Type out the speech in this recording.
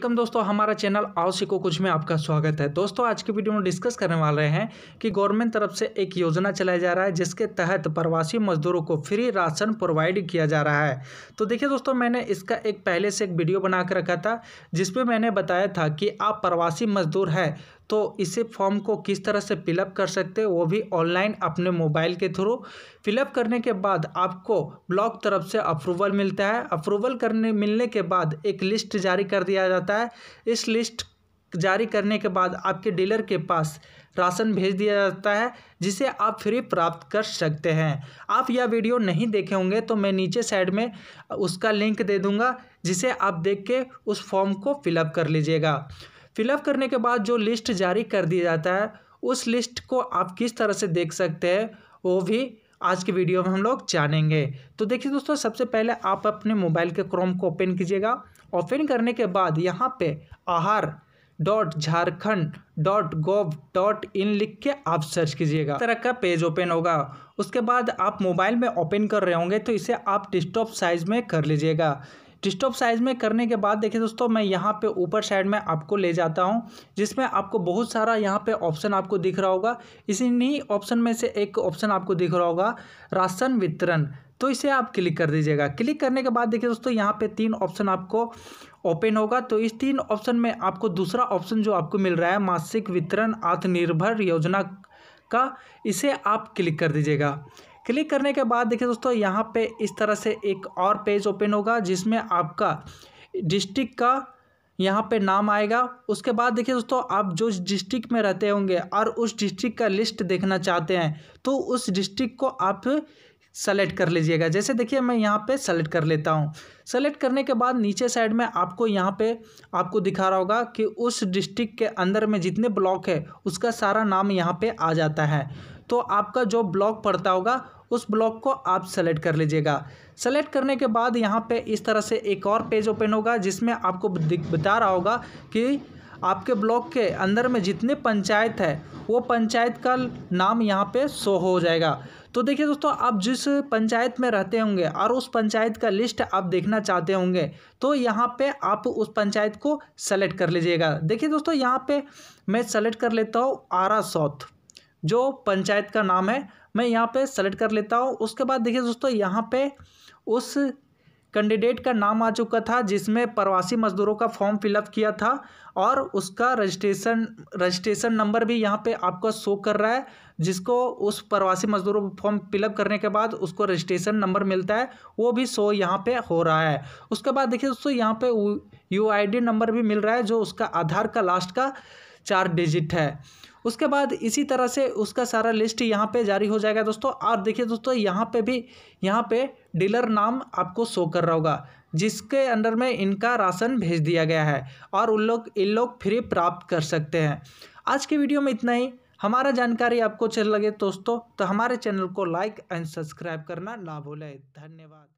welcome दोस्तों हमारा channel आओ सीखो कुछ में आपका स्वागत है दोस्तों आज की वीडियो में डिस्कस करने वाले हैं कि गवर्नमेंट तरफ से एक योजना चलाया जा रहा है जिसके तहत प्रवासी मजदूरों को फ्री राशन प्रोवाइड किया जा रहा है तो देखिए दोस्तों मैंने इसका एक पहले से एक वीडियो बना कर रखा था जिसमें मैंने बताया था कि आप प्रवासी मजदूर हैं तो इसे फॉर्म को किस तरह से फिलअप कर सकते हैं वो भी ऑनलाइन अपने मोबाइल के थ्रू फिलअप करने के बाद आपको ब्लॉक तरफ से अप्रूवल मिलता है अप्रूवल करने मिलने के बाद एक लिस्ट जारी कर दिया जाता है इस लिस्ट जारी करने के बाद आपके डीलर के पास राशन भेज दिया जाता है जिसे आप फ्री प्राप्त कर सकते हैं आप यह वीडियो नहीं देखे होंगे तो मैं नीचे साइड में उसका लिंक दे दूंगा जिसे आप देख के उस फॉर्म को फिलअप कर लीजिएगा फिलअप करने के बाद जो लिस्ट जारी कर दिया जाता है उस लिस्ट को आप किस तरह से देख सकते हैं वो भी आज के वीडियो में हम लोग जानेंगे तो देखिए दोस्तों सबसे पहले आप अपने मोबाइल के क्रोम को ओपन कीजिएगा ओपन करने के बाद यहाँ पे Aahar dot Jharkhand dot gov dot in लिख के आप सर्च कीजिएगा तरह का पेज ओपन होगा उसके बाद आप मोबाइल में ओपन कर रहे होंगे तो इसे आप डिस्टॉप साइज में कर लीजिएगा डिस्टॉप साइज़ में करने के बाद देखिए दोस्तों मैं यहाँ पे ऊपर साइड में आपको ले जाता हूँ जिसमें आपको बहुत सारा यहाँ पे ऑप्शन आपको दिख रहा होगा इसी ऑप्शन में से एक ऑप्शन आपको दिख रहा होगा राशन वितरण तो इसे आप क्लिक कर दीजिएगा क्लिक करने के बाद देखिए दोस्तों यहाँ पे तीन ऑप्शन आपको ओपन होगा तो इस तीन ऑप्शन में आपको दूसरा ऑप्शन जो आपको मिल रहा है मासिक वितरण आत्मनिर्भर योजना का इसे आप क्लिक कर दीजिएगा क्लिक करने के बाद देखिए दोस्तों यहाँ पे इस तरह से एक और पेज ओपन होगा जिसमें आपका डिस्ट्रिक्ट का यहाँ पे नाम आएगा उसके बाद देखिए दोस्तों आप जो डिस्ट्रिक्ट में रहते होंगे और उस डिस्ट्रिक्ट का लिस्ट देखना चाहते हैं तो उस डिस्ट्रिक्ट को आप सेलेक्ट कर लीजिएगा जैसे देखिए मैं यहाँ पे सेलेक्ट कर लेता हूँ सेलेक्ट करने के बाद नीचे साइड में आपको यहाँ पे आपको दिखा रहा होगा कि उस डिस्ट्रिक्ट के अंदर में जितने ब्लॉक है उसका सारा नाम यहाँ पे आ जाता है तो आपका जो ब्लॉक पड़ता होगा उस ब्लॉक को आप सेलेक्ट कर लीजिएगा सेलेक्ट करने के बाद यहाँ पे इस तरह से एक और पेज ओपन होगा जिसमें आपको बता रहा होगा कि आपके ब्लॉक के अंदर में जितने पंचायत है वो पंचायत का नाम यहाँ पे शो हो जाएगा तो देखिए दोस्तों आप जिस पंचायत में रहते होंगे और उस पंचायत का लिस्ट आप देखना चाहते होंगे तो यहाँ पे आप उस पंचायत को सेलेक्ट कर लीजिएगा देखिए दोस्तों यहाँ पे मैं सेलेक्ट कर लेता हूँ आरा सौथ जो पंचायत का नाम है मैं यहाँ पे सेलेक्ट कर लेता हूँ उसके बाद देखिए दोस्तों यहाँ पे उस कैंडिडेट का नाम आ चुका था जिसमें प्रवासी मजदूरों का फॉर्म फिलअप किया था और उसका रजिस्ट्रेशन रजिस्ट्रेशन नंबर भी यहाँ पे आपका शो कर रहा है जिसको उस प्रवासी मजदूरों फॉर्म फिलअप करने के बाद उसको रजिस्ट्रेशन नंबर मिलता है वो भी शो यहाँ पे हो रहा है उसके बाद देखिए दोस्तों यहाँ पे यू आई डी नंबर भी मिल रहा है जो उसका आधार का लास्ट का चार डिजिट है उसके बाद इसी तरह से उसका सारा लिस्ट यहाँ पे जारी हो जाएगा दोस्तों और देखिए दोस्तों यहाँ पे भी यहाँ पे डीलर नाम आपको शो कर रहा होगा जिसके अंडर में इनका राशन भेज दिया गया है और उन लोग इन लोग फ्री प्राप्त कर सकते हैं आज की वीडियो में इतना ही हमारा जानकारी आपको अच्छी लगे दोस्तों तो हमारे चैनल को लाइक एंड सब्सक्राइब करना ना भूलें धन्यवाद